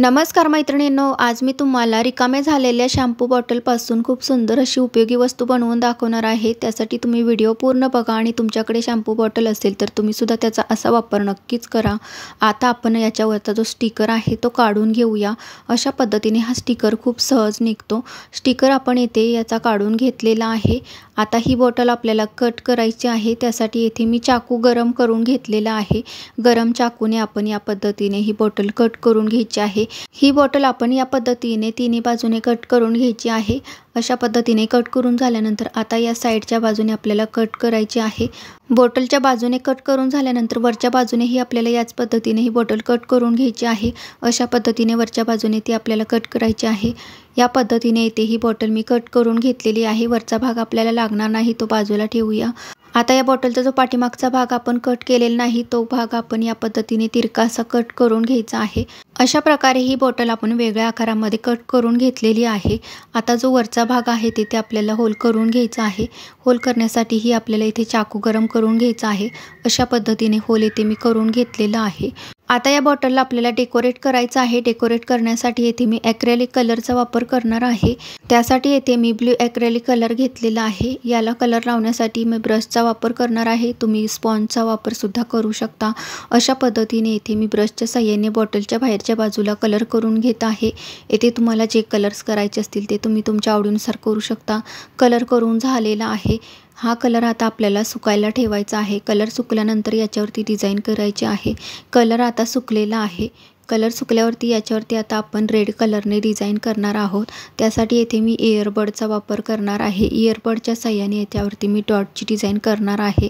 नमस्कार मैत्रिणींनो आज मी तुम्हाला रिकामे झालेल्या शॅम्पू बॉटलपासून खूप सुंदर अशी उपयोगी वस्तू बनवून दाखवणार आहे त्यासाठी तुम्ही व्हिडिओ पूर्ण बघा आणि तुमच्याकडे शॅम्पू बॉटल असेल तर तुम्हीसुद्धा त्याचा असा वापर नक्कीच करा आता आपण याच्यावरचा जो स्टिकर आहे तो काढून घेऊया अशा पद्धतीने हा स्टिकर खूप सहज निघतो स्टिकर आपण येथे याचा काढून घेतलेला आहे आता ही बॉटल आपल्याला कट करायची आहे त्यासाठी येथे मी चाकू गरम करून घेतलेला आहे गरम चाकूने आपण या पद्धतीने ही बॉटल कट करून घ्यायची आहे ही बॉटल आपण या पद्धतीने तिन्ही बाजूने कट करून घ्यायची आहे अशा पद्धतीने कट करून झाल्यानंतर आता या साईडच्या बाजूने आपल्याला कट करायची आहे बॉटलच्या बाजूने कट करून झाल्यानंतर वरच्या बाजूनेही आपल्याला याच पद्धतीने ही बॉटल कट करून घ्यायची आहे अशा पद्धतीने वरच्या बाजूने ती आपल्याला कट करायची आहे या पद्धतीने येथे ही बॉटल मी कट करून घेतलेली आहे वरचा भाग आपल्याला लागणार नाही तो बाजूला ठेवूया आता या बॉटलचा जो पाठीमागचा भाग आपण कट केलेला नाही तो भाग आपण या पद्धतीने तिरकासा कट करून घ्यायचा आहे अशा प्रकारे ही बॉटल आपण वेगळ्या आकारामध्ये कट करून घेतलेली आहे आता जो वरचा भाग आहे तिथे आपल्याला होल करून घ्यायचा आहे होल करण्यासाठीही आपल्याला इथे चाकू गरम करून घ्यायचा आहे अशा पद्धतीने होल इथे मी करून घेतलेला आहे आता या बॉटलला आपल्याला डेकोरेट करायचं आहे डेकोरेट करण्यासाठी येथे मी ॲक्रेलिक कलरचा वापर करणार आहे त्यासाठी येथे मी ब्ल्यू ॲक्रेलिक कलर घेतलेला आहे याला कलर लावण्यासाठी मी ब्रशचा वापर करणार आहे तुम्ही स्पॉन्जचा वापरसुद्धा करू शकता अशा पद्धतीने येथे मी ब्रशच्या सहाय्याने बॉटलच्या बाहेरच्या बाजूला कलर करून घेत आहे येथे तुम्हाला जे कलर्स करायचे असतील ते तुम्ही तुमच्या आवडीनुसार करू शकता कलर करून झालेला आहे हा कलर आता आपल्याला सुकायला ठेवायचा आहे कलर सुकल्यानंतर याच्यावरती डिझाईन करायची आहे कलर आता सुकलेला आहे कलर सुकल्यावरती याच्यावरती आता आपण रेड कलरने डिझाईन करणार आहोत त्यासाठी येथे मी इयरबडचा वापर करणार आहे इयरबडच्या सहाय्याने याच्यावरती मी डॉटची डिझाईन करणार आहे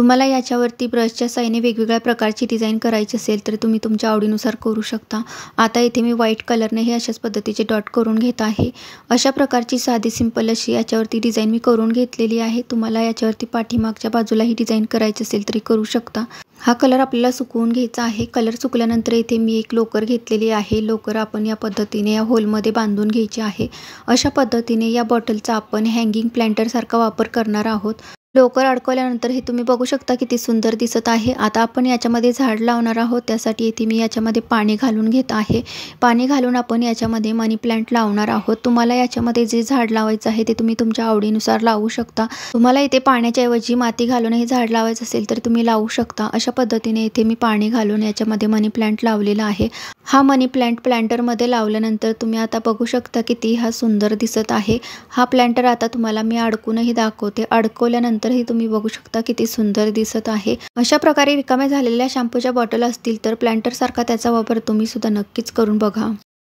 तुम्हाला याच्यावरती ब्रशच्या साईने वेगवेगळ्या प्रकारची डिझाईन करायची असेल तर तुम्ही तुमच्या आवडीनुसार करू शकता आता इथे मी व्हाईट कलरने हे अशाच पद्धतीचे डॉट करून घेत आहे अशा प्रकारची साधी सिंपल अशी याच्यावरती डिझाईन मी करून घेतलेली आहे तुम्हाला याच्यावरती पाठीमागच्या बाजूला ही डिझाईन करायची असेल तरी करू शकता हा कलर आपल्याला सुकवून घ्यायचा आहे कलर सुकल्यानंतर इथे मी एक लोकर घेतलेली आहे लोकर आपण या पद्धतीने या होलमध्ये बांधून घ्यायची आहे अशा पद्धतीने या बॉटलचा आपण हँगिंग प्लॅन्टरसारखा वापर करणार आहोत लोकर अडकवल्यानंतर हे तुम्ही बघू शकता किती सुंदर दिसत आहे आता आपण याच्यामध्ये झाड लावणार आहोत त्यासाठी येथे मी याच्यामध्ये पाणी घालून घेत आहे पाणी घालून आपण याच्यामध्ये मनी प्लांट लावणार आहोत तुम्हाला याच्यामध्ये जे झाड लावायचं आहे ते तुम्ही तुमच्या आवडीनुसार लावू शकता तुम्हाला इथे पाण्याच्याऐवजी माती घालून हे झाड लावायचं असेल तर तुम्ही लावू शकता अशा पद्धतीने इथे मी पाणी घालून याच्यामध्ये मनी प्लांट लावलेला आहे हा मनी प्लांट मध्ये लावल्यानंतर तुम्ही आता बघू शकता किती हा सुंदर दिसत आहे हा प्लांटर आता तुम्हाला मी अडकूनही दाखवते अडकवल्यानंतर तर ही तुम्ही बघू शकता किती सुंदर दिसत आहे अशा प्रकारे रिकाम्या झालेल्या शॅम्पूच्या बॉटल असतील तर सारखा त्याचा वापर तुम्ही सुद्धा नक्कीच करून बघा